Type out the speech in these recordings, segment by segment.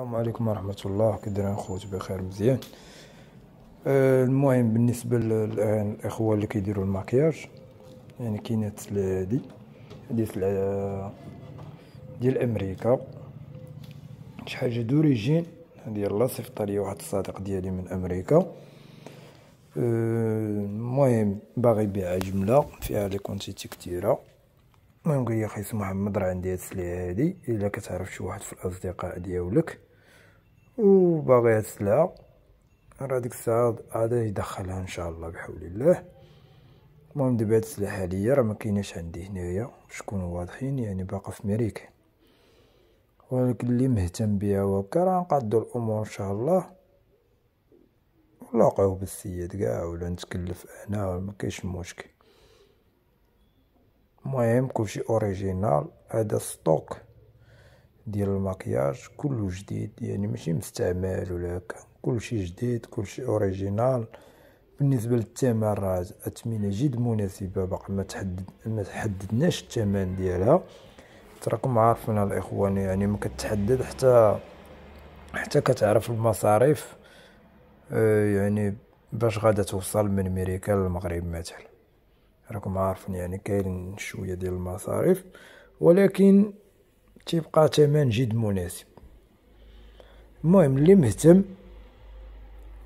السلام عليكم ورحمة الله كي دايرين خوت بخير مزيان آه، المهم بالنسبة للإخوة اللي كيديروا الماكياج يعني كاينة تسلا هادي هادي تسلا ديال أمريكا شي حاجة دوريجين هادي يلا صيفطها ليا واحد الصديق ديالي من أمريكا آه، المهم باغي يبيعها جملة فيها لي كونتيتي كتيرة المهم قال لي خيس محمد راه عندي هاد السلعه هادي الا كتعرف شي واحد في الاصدقاء ديالك وباغي هاد السلعه راه ديك الساعه غادي يدخلها ان شاء الله بحول الله المهم دابا هاد السلعه هادي راه ما كايناش عندي هنايا باش نكونوا واضحين يعني باقا في امريكا ولكن اللي مهتم بها وهكا راه نقادو الامور ان شاء الله نلاقاو بالسيد كاع ولا نتكلف انا ما كاينش مشكل المهم كلشي اوريجينال هذا ستوك ديال المكياج كله جديد يعني ماشي مستعمل ولا هكا كلشي جديد كلشي اوريجينال بالنسبه للثمن راه اثمنه جد مناسبه باقي ما تحدد ما تحددناش الثمن ديالها تراكم عارفين الاخوان يعني ما كتحدد حتى حتى كتعرف المصاريف يعني باش غادا توصل من امريكا للمغرب مثلا راكم عارفين يعني كاين شويه ديال المصاريف ولكن تيبقى ثمن جد مناسب المهم اللي مهتم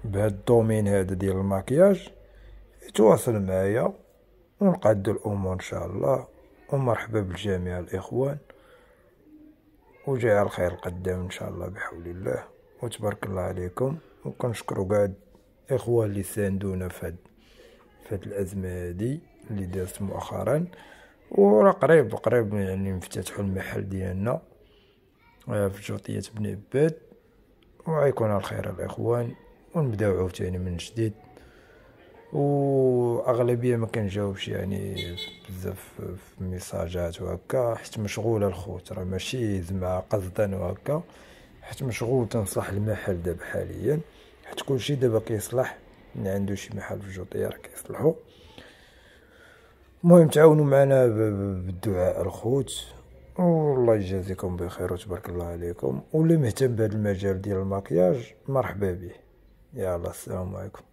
بهاد الدومين هذا ديال الماكياج يتواصل معايا ونقادو الامور ان شاء الله ومرحبا بالجميع الاخوان وجاء على الخير القدام ان شاء الله بحول الله وتبارك الله عليكم وكنشكروا كاع الاخوه اللي ساندونا في هاد الازمه هذه اللي دازت مؤخرا وراه قريب قريب يعني نفتتحوا المحل ديالنا آه، في جوطية بن عباد وغيكون الخير الاخوان ونبداو عاوتاني من جديد واغلبيه ما كنجاوبش يعني بزاف في ميساجات وهكا حيت مشغوله الخوت راه ماشي زعما قصدا وهكا حيت مشغول تنصح المحل دابا حاليا حيت كلشي دابا كيصلح اللي عنده شي محل في الجوطيه راه كيصلحو المهم تعاونوا معنا بالدعاء الخوت والله يجازيكم بخير وتبارك الله عليكم واللي مهتم بهذا المجال ديال المكياج مرحبا به يلا السلام عليكم